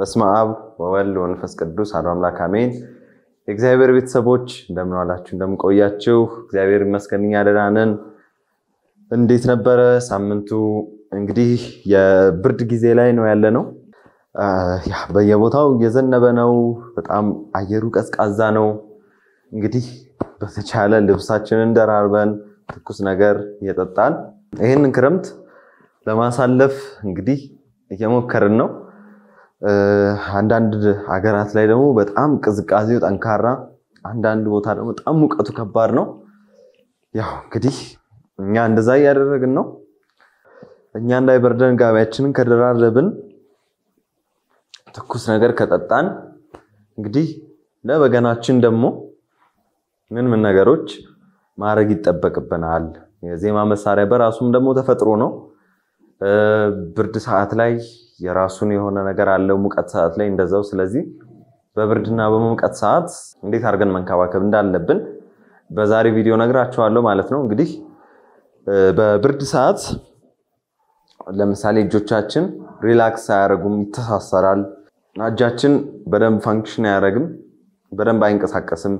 በስመ አብ ወወልድ ወመንፈስ ቅዱስ አሐዱ አምላክ አሜን። የእግዚአብሔር ቤተሰቦች እንደምን ዋላችሁ? እንደምን ቆያችሁ? እግዚአብሔር ይመስገን እኛ ደህና ነን። እንዴት ነበረ ሳምንቱ? እንግዲህ የብርድ ጊዜ ላይ ነው ያለ ነው። በየቦታው እየዘነበ ነው። በጣም አየሩ ቀዝቃዛ ነው። እንግዲህ በተቻለ ልብሳችንን ደራርበን ትኩስ ነገር እየጠጣን ይህንን ክረምት ለማሳለፍ እንግዲህ እየሞከርን ነው። አንዳንድ ሀገራት ላይ ደግሞ በጣም ቅዝቃዜው ጠንካራ፣ አንዳንድ ቦታ ደግሞ በጣም ሙቀቱ ከባድ ነው። ያው እንግዲህ እኛ እንደዛ እያደረግን ነው። እኛ እንዳይበርደን ጋቢያችንን ከደራረብን ትኩስ ነገር ከጠጣን እንግዲህ ለበገናችን ደግሞ ምን ምን ነገሮች ማድረግ ይጠበቅብናል? የዜማ መሳሪያ በራሱም ደግሞ ተፈጥሮ ነው። ብርድ ሰዓት ላይ የራሱን የሆነ ነገር አለው ሙቀት ሰዓት ላይ እንደዛው። ስለዚህ በብርድና በሙቀት ሰዓት እንዴት አድርገን መንከባከብ እንዳለብን በዛሬ ቪዲዮ ነግራችኋለሁ ማለት ነው። እንግዲህ በብርድ ሰዓት ለምሳሌ እጆቻችን ሪላክስ አያደርጉም፣ ይተሳሰራል። እጃችን በደንብ ፋንክሽን አያደርግም፣ በደንብ አይንቀሳቀስም።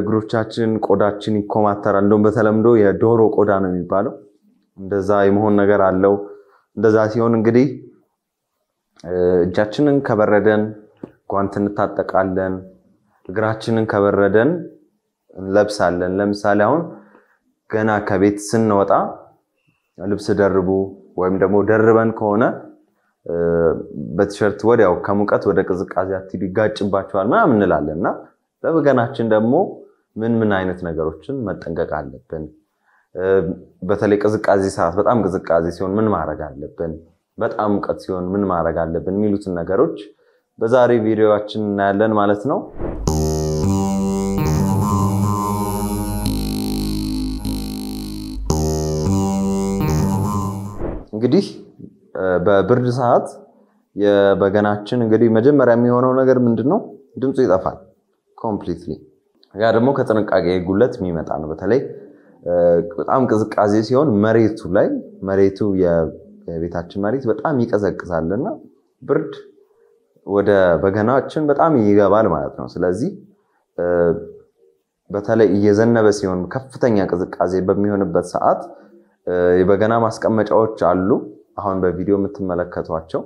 እግሮቻችን ቆዳችን ይኮማተራል። እንደውም በተለምዶ የዶሮ ቆዳ ነው የሚባለው። እንደዛ የመሆን ነገር አለው። እንደዛ ሲሆን እንግዲህ እጃችንን ከበረደን ጓንት እንታጠቃለን። እግራችንን ከበረደን እንለብሳለን። ለምሳሌ አሁን ገና ከቤት ስንወጣ ልብስ ደርቡ ወይም ደግሞ ደርበን ከሆነ በቲሸርት ወዲያው ከሙቀት ወደ ቅዝቃዜ አትሂዱ ይጋጭባቸዋል ምናምን እንላለን እና በበገናችን ደግሞ ምን ምን አይነት ነገሮችን መጠንቀቅ አለብን? በተለይ ቅዝቃዜ ሰዓት በጣም ቅዝቃዜ ሲሆን ምን ማድረግ አለብን? በጣም ሙቀት ሲሆን ምን ማድረግ አለብን የሚሉትን ነገሮች በዛሬ ቪዲዮችን እናያለን ማለት ነው። እንግዲህ በብርድ ሰዓት የበገናችን እንግዲህ መጀመሪያ የሚሆነው ነገር ምንድን ነው? ድምፁ ይጠፋል ኮምፕሊትሊ። ያ ደግሞ ከጥንቃቄ ጉለት የሚመጣ ነው። በተለይ በጣም ቅዝቃዜ ሲሆን መሬቱ ላይ መሬቱ የቤታችን መሬት በጣም ይቀዘቅዛልና ብርድ ወደ በገናችን በጣም ይገባል ማለት ነው። ስለዚህ በተለይ እየዘነበ ሲሆን ከፍተኛ ቅዝቃዜ በሚሆንበት ሰዓት የበገና ማስቀመጫዎች አሉ፣ አሁን በቪዲዮ የምትመለከቷቸው።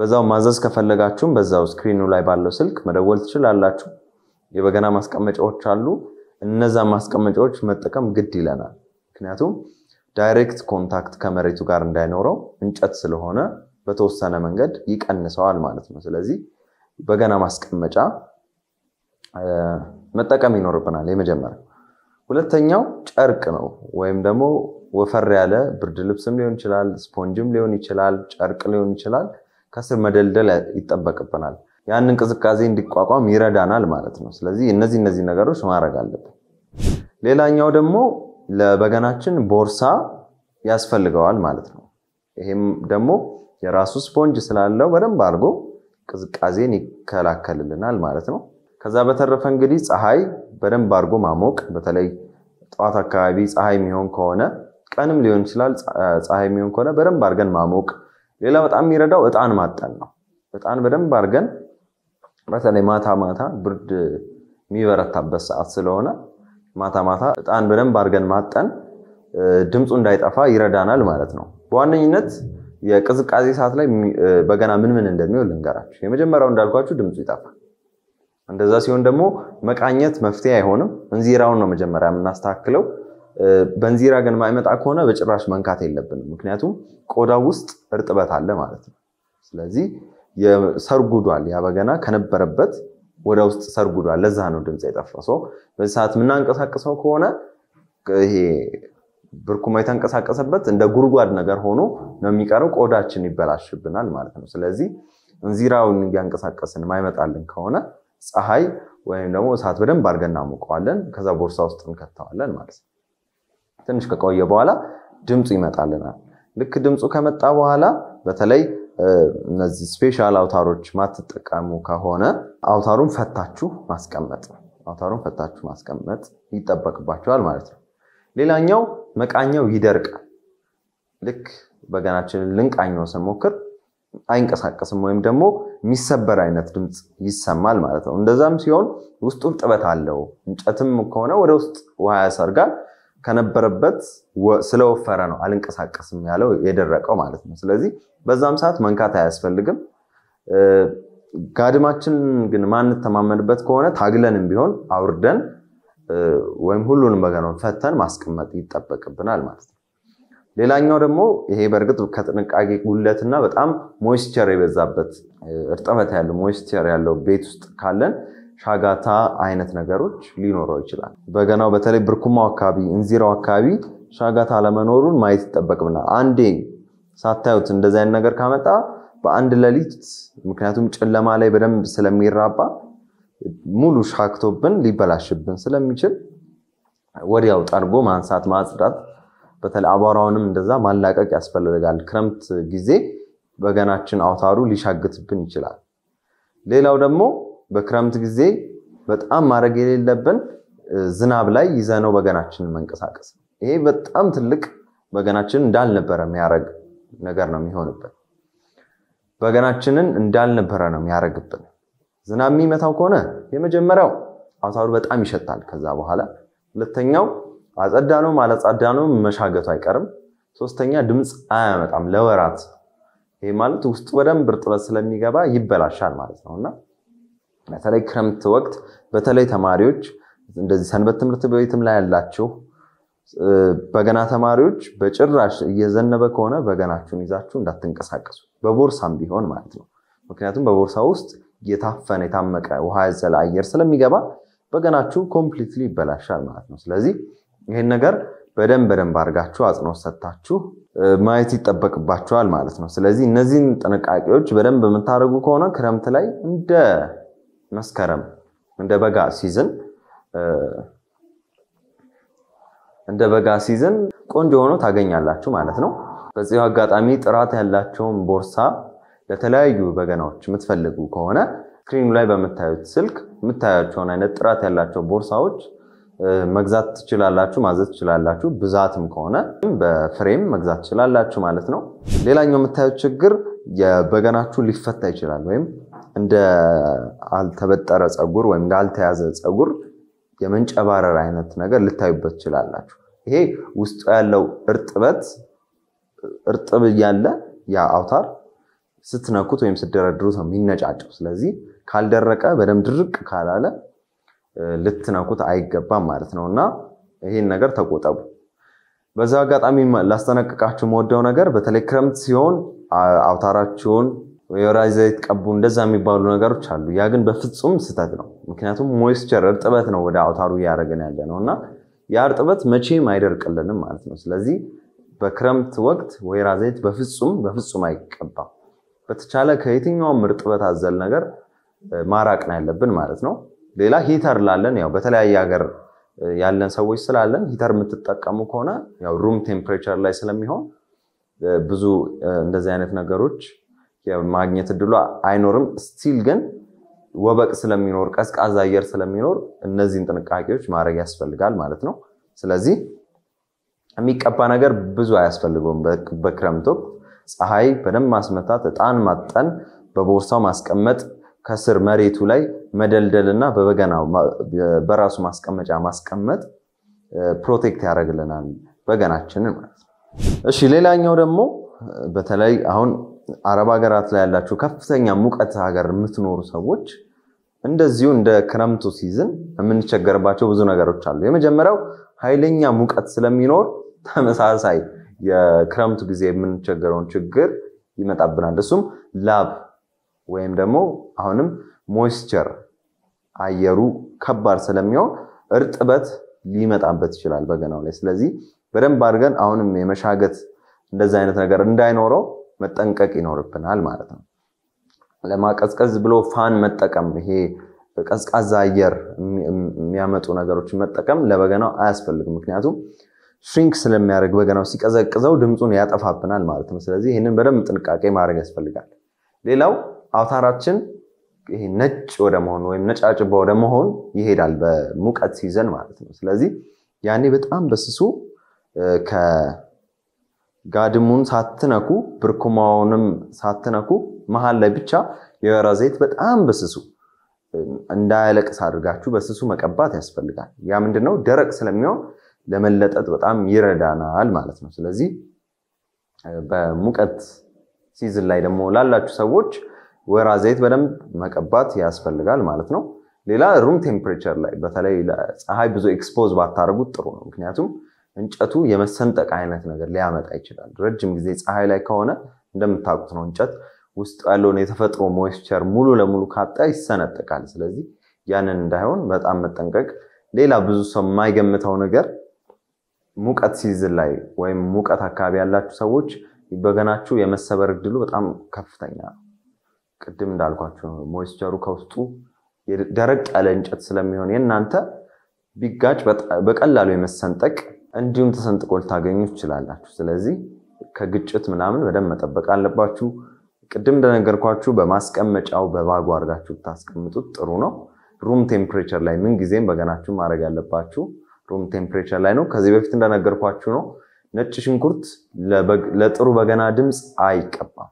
በዛው ማዘዝ ከፈለጋችሁም በዛው ስክሪኑ ላይ ባለው ስልክ መደወል ትችላላችሁ። የበገና ማስቀመጫዎች አሉ። እነዛን ማስቀመጫዎች መጠቀም ግድ ይለናል። ምክንያቱም ዳይሬክት ኮንታክት ከመሬቱ ጋር እንዳይኖረው እንጨት ስለሆነ በተወሰነ መንገድ ይቀንሰዋል ማለት ነው። ስለዚህ በገና ማስቀመጫ መጠቀም ይኖርብናል። የመጀመር ሁለተኛው ጨርቅ ነው፣ ወይም ደግሞ ወፈር ያለ ብርድ ልብስም ሊሆን ይችላል፣ ስፖንጅም ሊሆን ይችላል፣ ጨርቅ ሊሆን ይችላል። ከስር መደልደል ይጠበቅብናል። ያንን ቅዝቃዜ እንዲቋቋም ይረዳናል ማለት ነው። ስለዚህ እነዚህ እነዚህ ነገሮች ማድረግ አለብን። ሌላኛው ደግሞ ለበገናችን ቦርሳ ያስፈልገዋል ማለት ነው። ይሄም ደግሞ የራሱ ስፖንጅ ስላለው በደንብ አድርጎ ቅዝቃዜን ይከላከልልናል ማለት ነው። ከዛ በተረፈ እንግዲህ ፀሐይ በደንብ አድርጎ ማሞቅ፣ በተለይ ጠዋት አካባቢ ፀሐይ የሚሆን ከሆነ ቀንም ሊሆን ይችላል። ፀሐይ የሚሆን ከሆነ በደንብ አድርገን ማሞቅ። ሌላ በጣም የሚረዳው እጣን ማጠን ነው። እጣን በደንብ አድርገን በተለይ ማታ ማታ ብርድ የሚበረታበት ሰዓት ስለሆነ ማታ ማታ እጣን በደንብ አድርገን ማጠን ድምፁ እንዳይጠፋ ይረዳናል ማለት ነው። በዋነኝነት የቅዝቃዜ ሰዓት ላይ በገና ምን ምን እንደሚሆን ልንገራችሁ። የመጀመሪያው እንዳልኳችሁ ድምፁ ይጠፋል። እንደዛ ሲሆን ደግሞ መቃኘት መፍትሄ አይሆንም። እንዚራውን ነው መጀመሪያ የምናስተካክለው። በእንዚራ ግን ማይመጣ ከሆነ በጭራሽ መንካት የለብንም። ምክንያቱም ቆዳው ውስጥ እርጥበት አለ ማለት ነው። ስለዚህ ሰርጉዷል ያ በገና ከነበረበት ወደ ውስጥ ሰርጉዷል። ለዛ ነው ድምፅ የጠፋ ሰው በዚህ ሰዓት የምናንቀሳቀሰው ከሆነ ይሄ ብርኩማ የተንቀሳቀሰበት እንደ ጉድጓድ ነገር ሆኖ ነው የሚቀረው። ቆዳችን ይበላሽብናል ማለት ነው። ስለዚህ እንዚራውን እያንቀሳቀስን የማይመጣልን ከሆነ ፀሐይ ወይም ደግሞ እሳት በደንብ አድርገን እናሞቀዋለን። ከዛ ቦርሳ ውስጥ እንከተዋለን ማለት ነው። ትንሽ ከቆየ በኋላ ድምፁ ይመጣልናል። ልክ ድምፁ ከመጣ በኋላ በተለይ እነዚህ ስፔሻል አውታሮች ማትጠቀሙ ከሆነ አውታሩን ፈታችሁ ማስቀመጥ አውታሩን ፈታችሁ ማስቀመጥ ይጠበቅባችኋል ማለት ነው። ሌላኛው መቃኛው ይደርቃል። ልክ በገናችንን ልንቃኘው ስንሞክር አይንቀሳቀስም ወይም ደግሞ የሚሰበር አይነት ድምፅ ይሰማል ማለት ነው። እንደዛም ሲሆን ውስጡ እርጥበት አለው። እንጨትም ከሆነ ወደ ውስጥ ውሃ ያሰርጋል። ከነበረበት ስለወፈረ ነው አልንቀሳቀስም ያለው የደረቀው ማለት ነው። ስለዚህ በዛም ሰዓት መንካት አያስፈልግም። ጋድማችን ግን ማንተማመንበት ከሆነ ታግለንም ቢሆን አውርደን ወይም ሁሉንም በገናውን ፈተን ማስቀመጥ ይጠበቅብናል ማለት ነው። ሌላኛው ደግሞ ይሄ በእርግጥ ከጥንቃቄ ጉለትና በጣም ሞይስቸር የበዛበት እርጥበት ያለው ሞይስቸር ያለው ቤት ውስጥ ካለን ሻጋታ አይነት ነገሮች ሊኖረው ይችላል። በገናው በተለይ ብርኩማው አካባቢ፣ እንዚራው አካባቢ ሻጋታ አለመኖሩን ማየት ይጠበቅብናል። አንዴ ሳታዩት እንደዚህ አይነት ነገር ካመጣ በአንድ ሌሊት ምክንያቱም ጨለማ ላይ በደንብ ስለሚራባ ሙሉ ሻክቶብን ሊበላሽብን ስለሚችል ወዲያው ጠርጎ ማንሳት፣ ማጽዳት በተለይ አቧራውንም እንደዛ ማላቀቅ ያስፈልጋል። ክረምት ጊዜ በገናችን አውታሩ ሊሻግትብን ይችላል። ሌላው ደግሞ በክረምት ጊዜ በጣም ማድረግ የሌለብን ዝናብ ላይ ይዘነው በገናችንን መንቀሳቀስ ይሄ በጣም ትልቅ በገናችንን እንዳልነበረ የሚያደርግ ነገር ነው የሚሆንብን። በገናችንን እንዳልነበረ ነው የሚያደርግብን። ዝናብ የሚመታው ከሆነ የመጀመሪያው አውታሩ በጣም ይሸታል። ከዛ በኋላ ሁለተኛው አጸዳ ነው አላጸዳ ነው መሻገቱ አይቀርም። ሶስተኛ ድምፅ አያመጣም ለወራት። ይሄ ማለት ውስጡ በደንብ እርጥበት ስለሚገባ ይበላሻል ማለት ነው እና በተለይ ክረምት ወቅት በተለይ ተማሪዎች እንደዚህ ሰንበት ትምህርት ቤትም ላይ ያላችሁ በገና ተማሪዎች በጭራሽ እየዘነበ ከሆነ በገናችሁን ይዛችሁ እንዳትንቀሳቀሱ፣ በቦርሳም ቢሆን ማለት ነው። ምክንያቱም በቦርሳ ውስጥ የታፈነ የታመቀ ውሃ ያዘለ አየር ስለሚገባ በገናችሁ ኮምፕሊትሊ ይበላሻል ማለት ነው። ስለዚህ ይህን ነገር በደንብ በደንብ አድርጋችሁ አጽንኦት ሰጥታችሁ ማየት ይጠበቅባችኋል ማለት ነው። ስለዚህ እነዚህን ጥንቃቄዎች በደንብ የምታደርጉ ከሆነ ክረምት ላይ እንደ መስከረም እንደ በጋ ሲዝን እንደ በጋ ሲዝን ቆንጆ ሆኖ ታገኛላችሁ ማለት ነው። በዚሁ አጋጣሚ ጥራት ያላቸውን ቦርሳ ለተለያዩ በገናዎች የምትፈልጉ ከሆነ ስክሪኑ ላይ በምታዩት ስልክ የምታያቸውን አይነት ጥራት ያላቸው ቦርሳዎች መግዛት ትችላላችሁ፣ ማዘዝ ትችላላችሁ። ብዛትም ከሆነ በፍሬም መግዛት ትችላላችሁ ማለት ነው። ሌላኛው የምታዩት ችግር የበገናችሁ ሊፈታ ይችላል ወይም እንደ አልተበጠረ ፀጉር ወይም እንዳልተያዘ ፀጉር የመንጨባረር አይነት ነገር ልታዩበት ትችላላችሁ። ይሄ ውስጡ ያለው እርጥበት እርጥብ እያለ ያ አውታር ስትነኩት ወይም ስትደረድሩት ነው የሚነጫጨው። ስለዚህ ካልደረቀ በደንብ ድርቅ ካላለ ልትነኩት አይገባም ማለት ነው እና ይሄን ነገር ተቆጠቡ። በዛ አጋጣሚ ላስጠነቅቃችሁ የምወደው ነገር በተለይ ክረምት ሲሆን አውታራችሁን የወይራ ዘይት ቀቡ፣ እንደዛ የሚባሉ ነገሮች አሉ። ያ ግን በፍጹም ስህተት ነው። ምክንያቱም ሞይስቸር እርጥበት ነው ወደ አውታሩ እያደረገን ያለ ነው እና ያ እርጥበት መቼም አይደርቅልንም ማለት ነው። ስለዚህ በክረምት ወቅት ወይራ ዘይት በፍጹም በፍጹም አይቀባም። በተቻለ ከየትኛውም እርጥበት አዘል ነገር ማራቅ ነው ያለብን ማለት ነው። ሌላ ሂተር ላለን ያው በተለያየ ሀገር ያለን ሰዎች ስላለን ሂተር የምትጠቀሙ ከሆነ ያው ሩም ቴምፕሬቸር ላይ ስለሚሆን ብዙ እንደዚህ አይነት ነገሮች የማግኘት እድሉ አይኖርም። ስቲል ግን ወበቅ ስለሚኖር ቀዝቃዛ አየር ስለሚኖር እነዚህን ጥንቃቄዎች ማድረግ ያስፈልጋል ማለት ነው። ስለዚህ የሚቀባ ነገር ብዙ አያስፈልገውም። በክረምት ወቅት ፀሐይ በደንብ ማስመታት፣ እጣን ማጠን፣ በቦርሳው ማስቀመጥ፣ ከስር መሬቱ ላይ መደልደል እና በበገና በራሱ ማስቀመጫ ማስቀመጥ ፕሮቴክት ያደርግልናል በገናችንን ማለት ነው። እሺ ሌላኛው ደግሞ በተለይ አሁን አረብ ሀገራት ላይ ያላችሁ ከፍተኛ ሙቀት ሀገር የምትኖሩ ሰዎች እንደዚሁ እንደ ክረምቱ ሲዝን የምንቸገርባቸው ብዙ ነገሮች አሉ። የመጀመሪያው ኃይለኛ ሙቀት ስለሚኖር ተመሳሳይ የክረምቱ ጊዜ የምንቸገረውን ችግር ይመጣብናል። እሱም ላብ ወይም ደግሞ አሁንም ሞይስቸር አየሩ ከባድ ስለሚሆን እርጥበት ሊመጣበት ይችላል በገናው ላይ። ስለዚህ በደንብ አድርገን አሁንም የመሻገት እንደዚህ አይነት ነገር እንዳይኖረው መጠንቀቅ ይኖርብናል ማለት ነው። ለማቀዝቀዝ ብሎ ፋን መጠቀም ይሄ ቀዝቃዛ አየር የሚያመጡ ነገሮችን መጠቀም ለበገናው አያስፈልግም። ምክንያቱም ሽሪንክ ስለሚያደርግ በገናው ሲቀዘቅዘው ድምፁን ያጠፋብናል ማለት ነው። ስለዚህ ይህንን በደንብ ጥንቃቄ ማድረግ ያስፈልጋል። ሌላው አውታራችን ይሄ ነጭ ወደ መሆን ወይም ነጫጭባ ወደ መሆን ይሄዳል በሙቀት ሲዘን ማለት ነው። ስለዚህ ያኔ በጣም በስሱ ጋድሙን ሳትነኩ ብርኩማውንም ሳትነኩ መሀል ላይ ብቻ የወይራ ዘይት በጣም በስሱ እንዳያለቅስ አድርጋችሁ በስሱ መቀባት ያስፈልጋል። ያ ምንድነው ደረቅ ስለሚሆን ለመለጠጥ በጣም ይረዳናል ማለት ነው። ስለዚህ በሙቀት ሲዝን ላይ ደግሞ ላላችሁ ሰዎች ወይራ ዘይት በደንብ መቀባት ያስፈልጋል ማለት ነው። ሌላ ሩም ቴምፕሬቸር ላይ በተለይ ፀሐይ ብዙ ኤክስፖዝ ባታደርጉት ጥሩ ነው። ምክንያቱም እንጨቱ የመሰንጠቅ አይነት ነገር ሊያመጣ ይችላል። ረጅም ጊዜ ፀሐይ ላይ ከሆነ እንደምታውቁት ነው እንጨት ውስጥ ያለውን የተፈጥሮ ሞይስቸር ሙሉ ለሙሉ ካጣ ይሰነጠቃል። ስለዚህ ያንን እንዳይሆን በጣም መጠንቀቅ። ሌላ ብዙ ሰው የማይገምተው ነገር ሙቀት ሲዝን ላይ ወይም ሙቀት አካባቢ ያላችሁ ሰዎች በገናችሁ የመሰበር እድሉ በጣም ከፍተኛ ነው። ቅድም እንዳልኳችሁ ሞይስቸሩ ከውስጡ ደረቅ ያለ እንጨት ስለሚሆን የእናንተ ቢጋጭ በቀላሉ የመሰንጠቅ እንዲሁም ተሰንጥቆ ልታገኙ ትችላላችሁ። ስለዚህ ከግጭት ምናምን በደንብ መጠበቅ አለባችሁ። ቅድም እንደነገርኳችሁ በማስቀመጫው በባጉ አድርጋችሁ ብታስቀምጡት ጥሩ ነው። ሩም ቴምፕሬቸር ላይ ምንጊዜም በገናችሁ ማድረግ ያለባችሁ ሩም ቴምፕሬቸር ላይ ነው። ከዚህ በፊት እንደነገርኳችሁ ነው። ነጭ ሽንኩርት ለጥሩ በገና ድምፅ አይቀባም።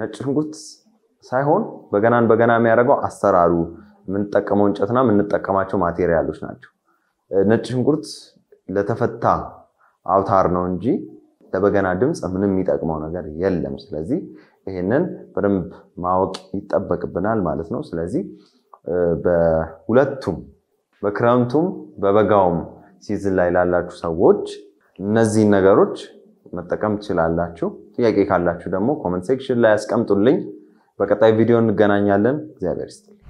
ነጭ ሽንኩርት ሳይሆን በገናን በገና የሚያደርገው አሰራሩ፣ የምንጠቀመው እንጨትና የምንጠቀማቸው ማቴሪያሎች ናቸው። ነጭ ሽንኩርት ለተፈታ አውታር ነው እንጂ ለበገና ድምፅ ምንም የሚጠቅመው ነገር የለም። ስለዚህ ይህንን በደንብ ማወቅ ይጠበቅብናል ማለት ነው። ስለዚህ በሁለቱም በክረምቱም በበጋውም ሲዝን ላይ ላላችሁ ሰዎች እነዚህን ነገሮች መጠቀም ትችላላችሁ። ጥያቄ ካላችሁ ደግሞ ኮመንት ሴክሽን ላይ ያስቀምጡልኝ። በቀጣይ ቪዲዮ እንገናኛለን። እግዚአብሔር ይስጥልኝ።